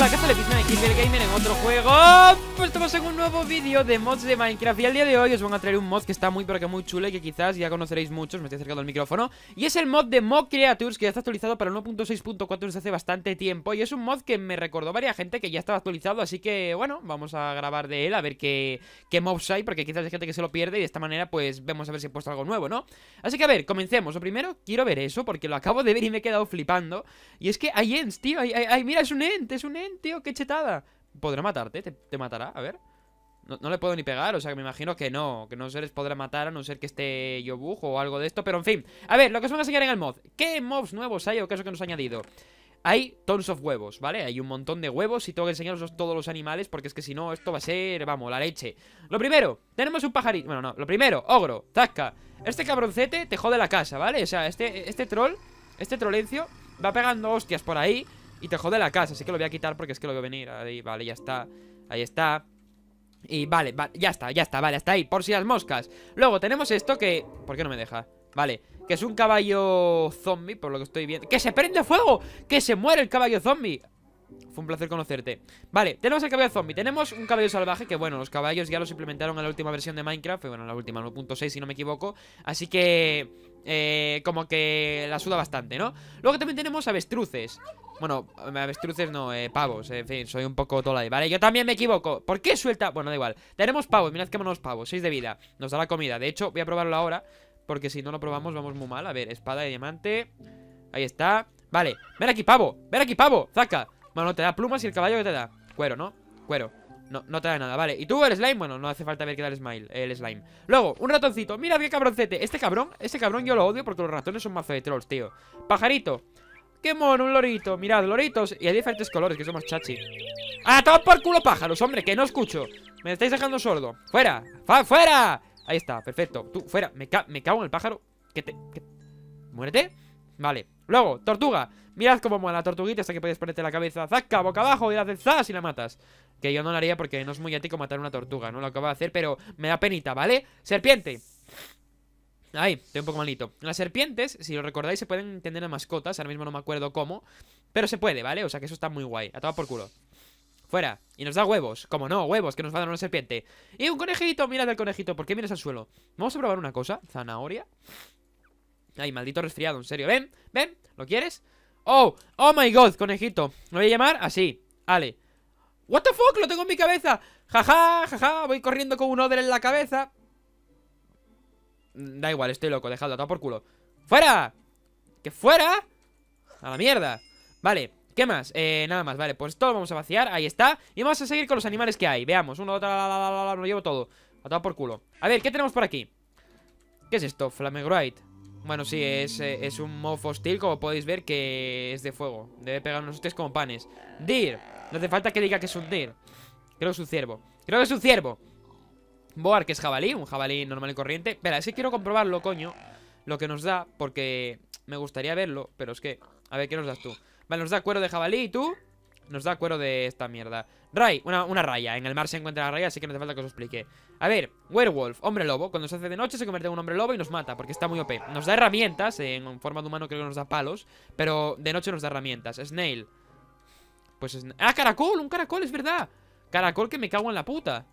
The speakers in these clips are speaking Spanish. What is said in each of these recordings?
Hola, ¿qué tal? Episodio de the Gamer en otro juego Pues estamos en un nuevo vídeo de mods de Minecraft Y al día de hoy os voy a traer un mod que está muy pero que muy chulo Y que quizás ya conoceréis muchos, me estoy acercando al micrófono Y es el mod de Mod Creatures Que ya está actualizado para 1.6.4 desde hace bastante tiempo Y es un mod que me recordó varias gente que ya estaba actualizado Así que, bueno, vamos a grabar de él A ver qué, qué mobs hay, porque quizás hay gente que se lo pierde Y de esta manera, pues, vemos a ver si he puesto algo nuevo, ¿no? Así que a ver, comencemos Lo primero, quiero ver eso, porque lo acabo de ver y me he quedado flipando Y es que hay ends, tío, ay mira, es un end, es un tío, qué chetada. Podrá matarte, te, matará, a ver. No, le puedo ni pegar, o sea me imagino que no Que no se les podrá matar a no ser que esté bujo o algo de esto, pero en fin A ver, lo que os voy a enseñar en el mod ¿Qué mobs nuevos hay o qué es lo que nos ha añadido? Hay tons of huevos, ¿vale? Hay un montón de huevos y tengo que enseñaros todos los animales Porque es que si no, esto va a ser, vamos, la leche Lo primero, tenemos un pajarito Bueno, no, lo primero, ogro, zasca Este cabroncete te jode la casa, ¿vale? O sea, este, este troll, este trolencio Va pegando hostias por ahí y te jode la casa, así que lo voy a quitar porque es que lo a venir Ahí, vale, ya está Ahí está Y vale, ya está, ya está, vale, hasta ahí Por si las moscas Luego tenemos esto que... ¿Por qué no me deja? Vale, que es un caballo zombie Por lo que estoy viendo ¡Que se prende fuego! ¡Que se muere el caballo zombie! Fue un placer conocerte Vale, tenemos el caballo zombie Tenemos un caballo salvaje Que bueno, los caballos ya los implementaron en la última versión de Minecraft Bueno, en la última, 1.6 si no me equivoco Así que... Eh, como que la suda bastante, ¿no? Luego también tenemos avestruces bueno, avestruces no, eh, pavos, eh, en fin, soy un poco tola ¿vale? Yo también me equivoco. ¿Por qué suelta? Bueno, da igual. Tenemos pavos, mirad que monos pavos, Seis de vida. Nos da la comida. De hecho, voy a probarlo ahora, porque si no lo probamos vamos muy mal. A ver, espada de diamante. Ahí está. Vale, ven aquí, pavo. Ven aquí, pavo. Zaca. Bueno, te da plumas y el caballo que te da. Cuero, ¿no? Cuero. No, no te da nada, vale ¿Y tú el slime? Bueno, no hace falta ver qué da el, smile, el slime Luego, un ratoncito Mira qué cabroncete Este cabrón, este cabrón yo lo odio Porque los ratones son mazo de trolls, tío Pajarito ¡Qué mono, un lorito! Mirad, loritos Y hay diferentes colores, que somos chachi ¡Ah, toma por culo pájaros, hombre! ¡Que no escucho! Me estáis dejando sordo ¡Fuera! fuera! Ahí está, perfecto Tú, fuera Me, me cago en el pájaro Que te... ¿Muerte? Vale Luego, tortuga Mirad cómo mola la tortuguita Hasta que puedes ponerte la cabeza Zasca, boca abajo Y haces zas y la matas Que yo no lo haría porque no es muy ético matar una tortuga No lo acabo de hacer Pero me da penita, ¿vale? Serpiente Ay, estoy un poco malito. Las serpientes, si lo recordáis, se pueden tener a mascotas. Ahora mismo no me acuerdo cómo. Pero se puede, ¿vale? O sea que eso está muy guay. A tomar por culo. Fuera. Y nos da huevos. Como no, huevos, que nos va a dar una serpiente. Y un conejito. mira al conejito. ¿Por qué miras al suelo? Vamos a probar una cosa. Zanahoria. Ay, maldito resfriado, en serio. Ven, ven. ¿Lo quieres? Oh, oh my god, conejito. Lo voy a llamar así. Ale. What the fuck, lo tengo en mi cabeza. Jaja, jaja, voy corriendo con un odre en la cabeza. Mm, da igual, estoy loco, dejadlo, todo por culo ¡Fuera! ¡Que fuera! ¡A la mierda! Vale, ¿qué más? Eh, nada más, vale, pues todo lo vamos a vaciar Ahí está, y vamos a seguir con los animales que hay Veamos, uno, otro, la, lo llevo todo A todo por culo A ver, ¿qué tenemos por aquí? ¿Qué es esto? Flamegroite bueno, sí, es, eh, es un mofo hostil, como podéis ver, que es de fuego. Debe pegarnos ustedes como panes. Deer No hace falta que diga que es un deer Creo que es un ciervo. Creo que es un ciervo. Boar, que es jabalí, un jabalí normal y corriente. Espera, es que quiero comprobarlo, coño. Lo que nos da, porque me gustaría verlo, pero es que... A ver, ¿qué nos das tú? Vale, nos da cuero de jabalí y tú nos da cuero de esta mierda. Ray, una, raya. En el mar se encuentra la raya, así que no hace falta que os explique. A ver, werewolf, hombre lobo. Cuando se hace de noche se convierte en un hombre lobo y nos mata, porque está muy OP. Nos da herramientas, en forma de humano creo que nos da palos, pero de noche nos da herramientas. Snail. Pues es... ¡Ah, caracol! ¡Un caracol, es verdad! Caracol que me cago en la puta.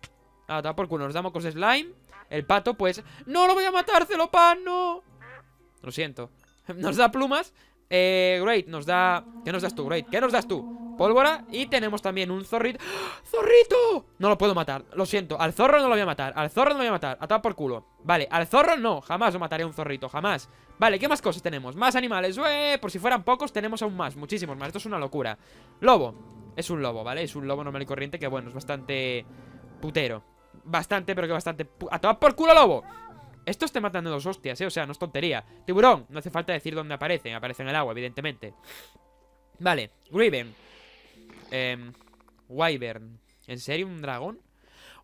Ah, por culo, nos damos de slime El pato, pues... ¡No lo voy a matar, celopan! ¡No! Lo siento Nos da plumas Eh, Great, nos da... ¿Qué nos das tú, Great? ¿Qué nos das tú? Pólvora Y tenemos también un zorrito ¡Ah! ¡Zorrito! No lo puedo matar, lo siento Al zorro no lo voy a matar Al zorro no lo voy a matar Atapa por culo Vale, al zorro no Jamás lo mataré un zorrito, jamás Vale, ¿qué más cosas tenemos? Más animales ¡eh! Por si fueran pocos tenemos aún más Muchísimos más Esto es una locura Lobo Es un lobo, ¿vale? Es un lobo normal y corriente Que bueno, es bastante... Putero bastante, pero que bastante ¡A tomar por culo, lobo! Estos te matan de dos hostias, ¿eh? O sea, no es tontería Tiburón, no hace falta decir dónde aparecen Aparecen en el agua, evidentemente Vale, ¡Griven! Em, Wyvern ¿En serio un dragón?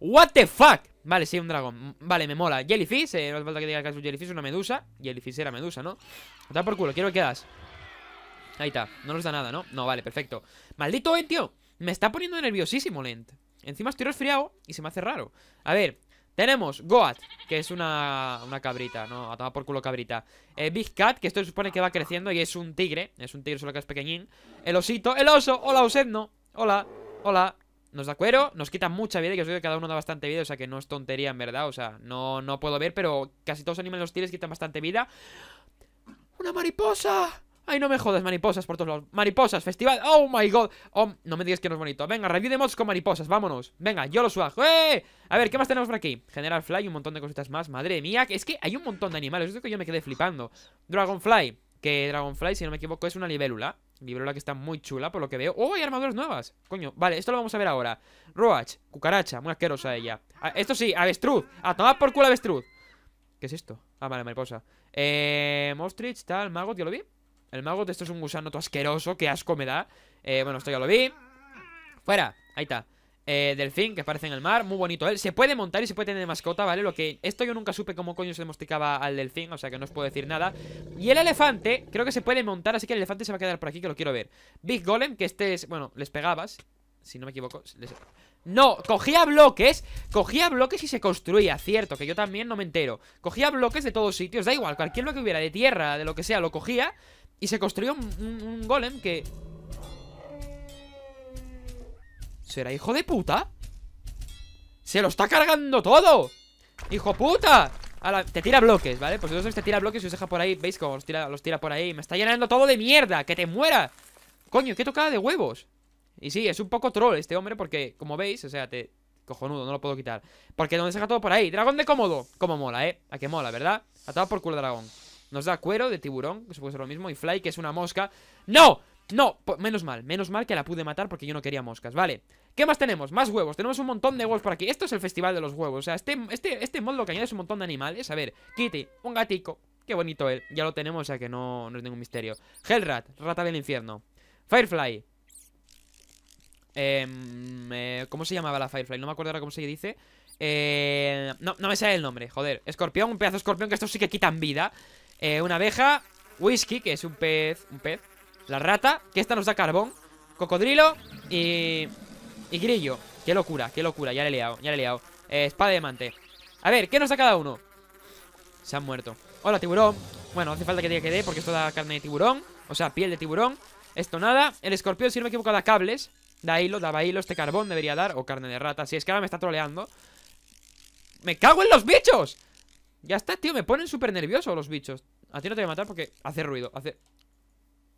What the fuck Vale, sí, un dragón Vale, me mola Jellyfish, eh, no hace falta que diga que es un jellyfish Una medusa Jellyfish era medusa, ¿no? A por culo, quiero que quedas Ahí está, no nos da nada, ¿no? No, vale, perfecto Maldito tío Me está poniendo nerviosísimo, Lent Encima estoy resfriado y se me hace raro. A ver, tenemos Goat, que es una, una cabrita, ¿no? A tomar por culo cabrita. Eh, Big Cat, que esto se supone que va creciendo y es un tigre. Es un tigre, solo que es pequeñín. El osito, el oso. Hola, Osedno. Hola, hola. Nos da cuero, nos quita mucha vida, que os digo que cada uno da bastante vida, o sea que no es tontería en verdad, o sea, no, no puedo ver, pero casi todos los animales tigres quitan bastante vida. ¡Una mariposa! Ay, no me jodas, mariposas por todos lados. Mariposas, festival. Oh my god. Oh, no me digas que no es bonito. Venga, review con mariposas, vámonos. Venga, yo lo suajo ¡Eh! A ver, ¿qué más tenemos por aquí? General Fly, un montón de cositas más. Madre mía, es que hay un montón de animales. Es que yo me quedé flipando. Dragonfly, que Dragonfly, si no me equivoco, es una libélula. Libélula que está muy chula, por lo que veo. ¡Oh, hay armaduras nuevas! Coño, vale, esto lo vamos a ver ahora. Roach, cucaracha, muy asquerosa ella. Ah, esto sí, avestruz. A tomar por culo avestruz. ¿Qué es esto? Ah, vale, mariposa. Eh. Mostrich, tal, mago, yo lo vi. El mago de esto es un gusano todo asqueroso. Qué asco me da. Eh, bueno, esto ya lo vi. Fuera. Ahí está. Eh, delfín, que aparece en el mar, muy bonito él. Se puede montar y se puede tener de mascota, ¿vale? Lo que. Esto yo nunca supe cómo coño se domesticaba al delfín, o sea que no os puedo decir nada. Y el elefante, creo que se puede montar, así que el elefante se va a quedar por aquí, que lo quiero ver. Big Golem, que este es. Bueno, les pegabas. Si no me equivoco. No, cogía bloques. Cogía bloques y se construía, cierto, que yo también no me entero. Cogía bloques de todos sitios, da igual, cualquier lo que hubiera, de tierra, de lo que sea, lo cogía. Y se construyó un, golem que... ¿Será hijo de puta? ¡Se lo está cargando todo! ¡Hijo puta! Te tira bloques, ¿vale? Pues entonces te tira bloques y os deja por ahí ¿Veis cómo los tira, los tira por ahí? Me está llenando todo de mierda ¡Que te muera! Coño, qué tocada de huevos Y sí, es un poco troll este hombre porque, como veis, o sea, te... Cojonudo, no lo puedo quitar Porque donde se deja todo por ahí Dragón de cómodo Como mola, ¿eh? A que mola, ¿verdad? Atado por culo dragón nos da cuero de tiburón, que supuesto lo mismo, y fly, que es una mosca. ¡No! No, menos mal, menos mal que la pude matar porque yo no quería moscas, vale ¿Qué más tenemos? Más huevos, tenemos un montón de huevos por aquí Esto es el festival de los huevos, o sea, este, este, este mod lo que añade es un montón de animales A ver, Kitty, un gatico, qué bonito él Ya lo tenemos, o sea que no, es ningún misterio Hellrat, rata del infierno Firefly em, eh, ¿Cómo se llamaba la Firefly? No me acuerdo ahora cómo se dice eh, no, no me sale el nombre, joder Escorpión, un pedazo de escorpión que estos sí que quitan vida eh, una abeja, whisky, que es un pez, un pez, la rata, que esta nos da carbón, cocodrilo y, y grillo. Qué locura, qué locura, ya le he liado, ya le he liado. Eh, espada de mante. A ver, ¿qué nos da cada uno? Se han muerto. Hola, tiburón. Bueno, hace falta que diga que dé porque esto da carne de tiburón, o sea, piel de tiburón. Esto nada. El escorpión, si no me equivoco, da cables. Da hilo, daba hilo, este carbón debería dar, o carne de rata. Si es que ahora me está troleando. ¡Me cago en los bichos! Ya está, tío, me ponen súper nervioso los bichos A ti no te voy a matar porque hace ruido hace...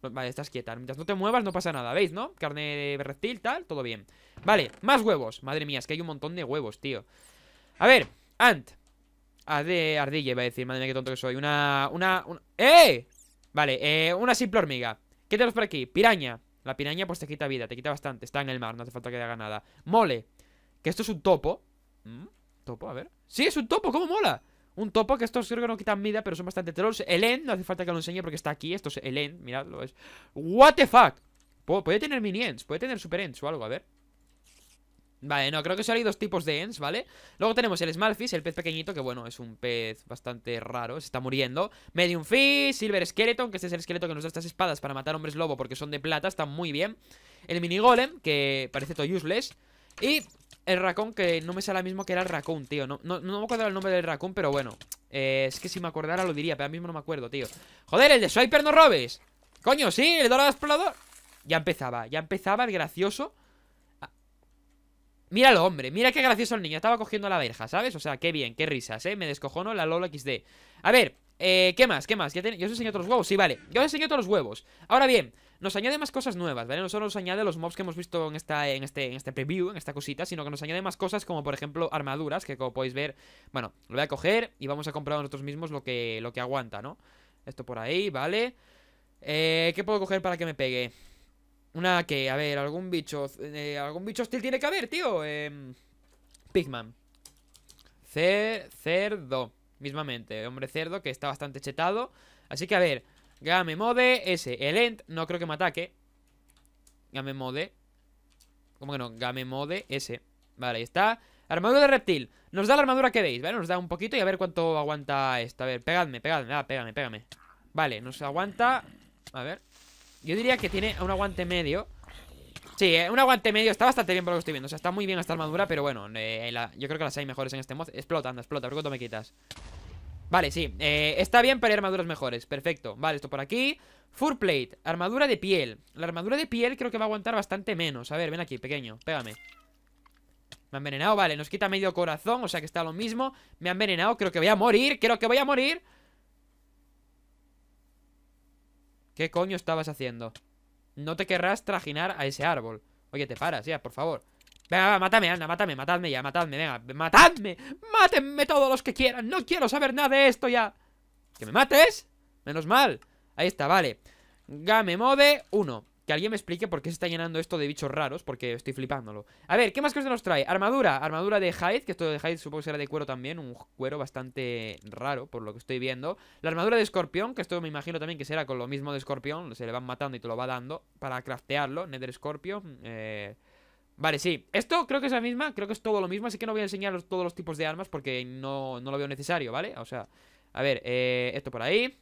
Vale, estás quieta Mientras no te muevas no pasa nada, ¿veis, no? Carne de reptil, tal, todo bien Vale, más huevos Madre mía, es que hay un montón de huevos, tío A ver, Ant de Ardilla va a decir, madre mía, qué tonto que soy Una, una, ¡Eh! Vale, eh, una simple hormiga ¿Qué tenemos por aquí? Piraña La piraña pues te quita vida, te quita bastante Está en el mar, no hace falta que haga nada Mole Que esto es un topo ¿Mm? ¿Topo? A ver Sí, es un topo, ¿cómo mola? Un topo, que estos creo que no quitan vida, pero son bastante trolls. El end, no hace falta que lo enseñe porque está aquí. Esto es el end, miradlo. Es... What the fuck. Puede tener mini ends, puede tener super ends o algo, a ver. Vale, no, creo que solo hay dos tipos de ends, ¿vale? Luego tenemos el Small el pez pequeñito, que bueno, es un pez bastante raro, se está muriendo. Medium Fish, Silver Skeleton, que este es el esqueleto que nos da estas espadas para matar hombres lobo porque son de plata, están muy bien. El Mini Golem, que parece todo useless. Y el racón, que no me sale la mismo que era el racón, tío. No, me acuerdo el nombre del racón, pero bueno. Eh, es que si me acordara lo diría, pero ahora mismo no me acuerdo, tío. Joder, el de Swiper no robes. Coño, sí, el dorado explorador. Ya empezaba, ya empezaba el gracioso. Ah. Míralo, hombre, mira qué gracioso el niño. Estaba cogiendo la verja, ¿sabes? O sea, qué bien, qué risas, ¿eh? Me descojono la Lola XD. A ver, eh, ¿qué más? ¿Qué más? yo os os todos los huevos? Sí, vale. yo os enseño todos los huevos. Ahora bien, nos añade más cosas nuevas, ¿vale? No solo nos añade los mobs que hemos visto en, esta, en, este, en este preview, en esta cosita, sino que nos añade más cosas como, por ejemplo, armaduras, que como podéis ver, bueno, lo voy a coger y vamos a comprar nosotros mismos lo que, lo que aguanta, ¿no? Esto por ahí, ¿vale? Eh, ¿Qué puedo coger para que me pegue? Una que, a ver, algún bicho, eh, algún bicho hostil tiene que haber, tío. Em, Pigman. Cer cerdo, mismamente. Hombre cerdo que está bastante chetado. Así que, a ver, Game mode S. El end no creo que me ataque. Game mode. ¿Cómo que no? Game mode S. Vale, ahí está. Armadura de reptil. Nos da la armadura que veis, ¿vale? Nos da un poquito y a ver cuánto aguanta esta. A ver, pegadme, pegadme. Ah, pégame, pégame. Vale, nos aguanta. A ver. Yo diría que tiene un aguante medio. Sí, eh, un aguante medio está bastante bien por lo que estoy viendo. O sea, está muy bien esta armadura, pero bueno, eh, yo creo que las hay mejores en este mod. Explota, anda, explota, por cuánto me quitas. Vale, sí, eh, está bien, pero hay armaduras mejores Perfecto, vale, esto por aquí plate, armadura de piel La armadura de piel creo que va a aguantar bastante menos A ver, ven aquí, pequeño, pégame Me ha envenenado, vale, nos quita medio corazón O sea que está lo mismo, me ha envenenado Creo que voy a morir, creo que voy a morir ¿Qué coño estabas haciendo? No te querrás trajinar a ese árbol Oye, te paras, ya, por favor Venga, va, matadme, anda, matadme, matadme ya, matadme, venga, matadme, mátenme todos los que quieran, no quiero saber nada de esto ya. ¿Que me mates? Menos mal. Ahí está, vale. Game mode 1. Que alguien me explique por qué se está llenando esto de bichos raros, porque estoy flipándolo. A ver, ¿qué más que se nos trae? Armadura, armadura de Hyde, que esto de Hyde supongo que será de cuero también, un cuero bastante raro, por lo que estoy viendo. La armadura de escorpión, que esto me imagino también que será con lo mismo de escorpión, se le van matando y te lo va dando para craftearlo. Nether Scorpion, eh... Vale, sí, esto creo que es la misma, creo que es todo lo mismo Así que no voy a enseñaros todos los tipos de armas porque no, no lo veo necesario, ¿vale? O sea, a ver, eh, esto por ahí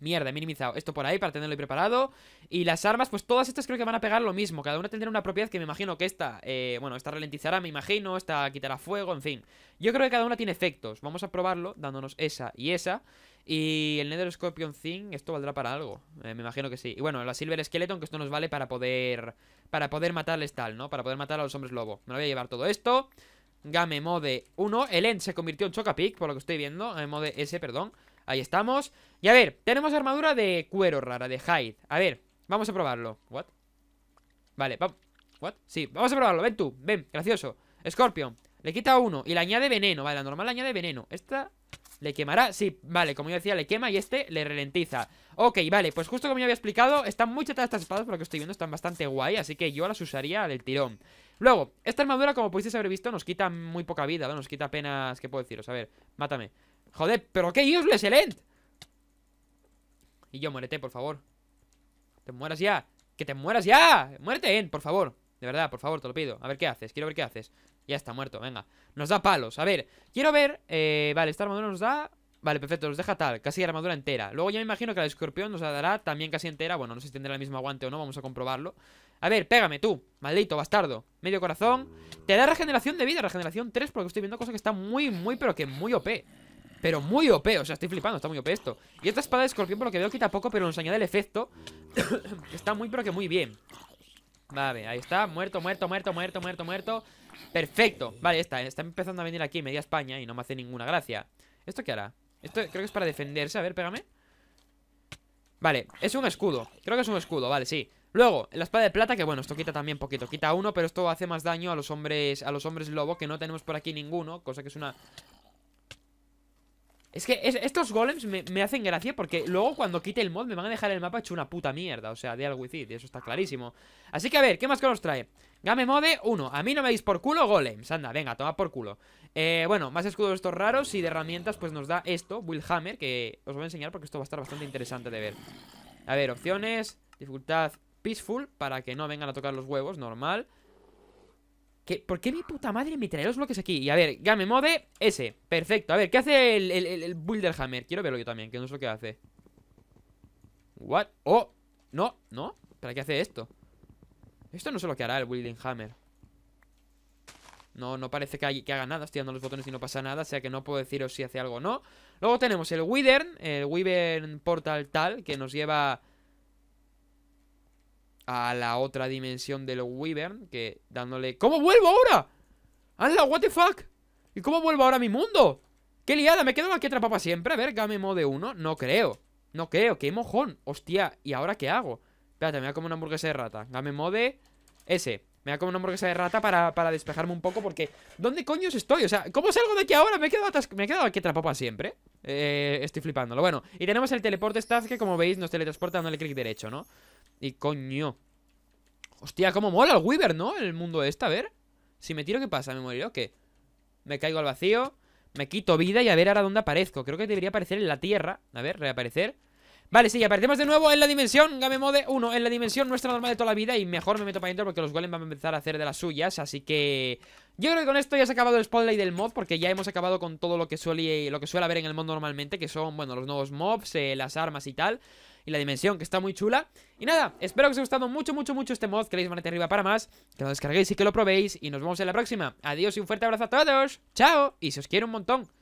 Mierda, he minimizado esto por ahí para tenerlo preparado Y las armas, pues todas estas creo que van a pegar lo mismo Cada una tendrá una propiedad que me imagino que esta eh, Bueno, esta ralentizará, me imagino Esta quitará fuego, en fin Yo creo que cada una tiene efectos Vamos a probarlo dándonos esa y esa Y el Nether Scorpion Thing, esto valdrá para algo eh, Me imagino que sí Y bueno, la Silver Skeleton, que esto nos vale para poder Para poder matarles tal, ¿no? Para poder matar a los hombres lobo Me lo voy a llevar todo esto Game Mode 1 El End se convirtió en Chocapic, por lo que estoy viendo modo eh, Mode S, perdón Ahí estamos. Y a ver, tenemos armadura de cuero rara, de Hyde A ver, vamos a probarlo. ¿What? Vale, vamos. ¿What? Sí, vamos a probarlo. Ven tú, ven, gracioso. Scorpion, le quita uno y le añade veneno. Vale, la normal añade veneno. Esta le quemará. Sí, vale, como yo decía, le quema y este le ralentiza. Ok, vale, pues justo como ya había explicado, están muy chetadas estas espadas, por lo que estoy viendo, están bastante guay, así que yo las usaría del tirón. Luego, esta armadura, como pudisteis haber visto, nos quita muy poca vida, Nos quita apenas, ¿qué puedo deciros? A ver, mátame. Joder, pero qué es el end. Y yo, muérete, por favor. Te mueras ya. Que te mueras ya. Muérete, end, por favor. De verdad, por favor, te lo pido. A ver qué haces. Quiero ver qué haces. Ya está muerto, venga. Nos da palos. A ver, quiero ver. Eh, vale, esta armadura nos da. Vale, perfecto, nos deja tal, casi armadura entera Luego ya me imagino que la escorpión nos la dará también casi entera Bueno, no sé si tendrá el mismo aguante o no, vamos a comprobarlo A ver, pégame tú, maldito bastardo Medio corazón, te da regeneración de vida Regeneración 3, porque estoy viendo cosas que están muy, muy, pero que muy OP pero muy OP, o sea, estoy flipando, está muy OP esto Y esta espada de escorpión por lo que veo quita poco Pero nos añade el efecto Está muy pero que muy bien Vale, ahí está, muerto, muerto, muerto, muerto, muerto, muerto Perfecto, vale, está Está empezando a venir aquí media España y no me hace ninguna gracia ¿Esto qué hará? Esto creo que es para defenderse, a ver, pégame Vale, es un escudo Creo que es un escudo, vale, sí Luego, la espada de plata, que bueno, esto quita también poquito Quita uno, pero esto hace más daño a los hombres A los hombres lobo, que no tenemos por aquí ninguno Cosa que es una es que estos golems me, hacen gracia porque luego cuando quite el mod me van a dejar el mapa hecho una puta mierda. O sea, de algo y eso está clarísimo. Así que a ver, ¿qué más que nos trae? Game mode 1. A mí no me veis por culo golems. Anda, venga, toma por culo. Eh, bueno, más escudos estos raros y de herramientas pues nos da esto, Willhammer, que os voy a enseñar porque esto va a estar bastante interesante de ver. A ver, opciones, dificultad peaceful para que no vengan a tocar los huevos, normal. ¿Por qué mi puta madre me trae los bloques aquí? Y a ver, Game Mode ese. Perfecto. A ver, ¿qué hace el, el, Builder Hammer? Quiero verlo yo también, que no sé lo que hace. What? Oh, no, no. ¿Para qué hace esto? Esto no sé lo que hará el Builder Hammer. No, no parece que, haga nada. Estoy dando los botones y no pasa nada. O sea que no puedo deciros si hace algo o no. Luego tenemos el Wither, el Wyvern Portal tal, que nos lleva a la otra dimensión del Wyvern. Que dándole... ¿Cómo vuelvo ahora? ¡Hala, what the fuck! ¿Y cómo vuelvo ahora a mi mundo? ¡Qué liada! ¿Me quedo aquí atrapado para siempre? A ver, Game Mode 1. No creo. No creo. ¡Qué mojón! Hostia, ¿y ahora qué hago? Espérate, me voy a comer una hamburguesa de rata. Game Mode ese. Me voy a comer una hamburguesa de rata para, despejarme un poco porque... ¿Dónde coños estoy? O sea, ¿cómo salgo de aquí ahora? Me he quedado, me he quedado aquí atrapado para siempre. Eh, estoy flipándolo. Bueno, y tenemos el teleporte staff que como veis nos teletransporta dándole clic derecho, ¿no? Y coño Hostia, cómo mola el Weaver, ¿no? El mundo este, a ver Si me tiro, ¿qué pasa? ¿Me moriré o qué? Me caigo al vacío Me quito vida y a ver ahora dónde aparezco Creo que debería aparecer en la tierra A ver, reaparecer Vale, sí, aparecemos de nuevo en la dimensión Game Mode 1 En la dimensión nuestra normal de toda la vida Y mejor me meto para adentro porque los golems van a empezar a hacer de las suyas Así que... Yo creo que con esto ya se ha acabado el spotlight del mod Porque ya hemos acabado con todo lo que suele, lo que suele haber en el mundo normalmente Que son, bueno, los nuevos mobs, eh, las armas y tal la dimensión, que está muy chula. Y nada, espero que os haya gustado mucho, mucho, mucho este mod, que le deis arriba para más, que lo descarguéis y que lo probéis, y nos vemos en la próxima. Adiós y un fuerte abrazo a todos, chao, y si os quiero un montón.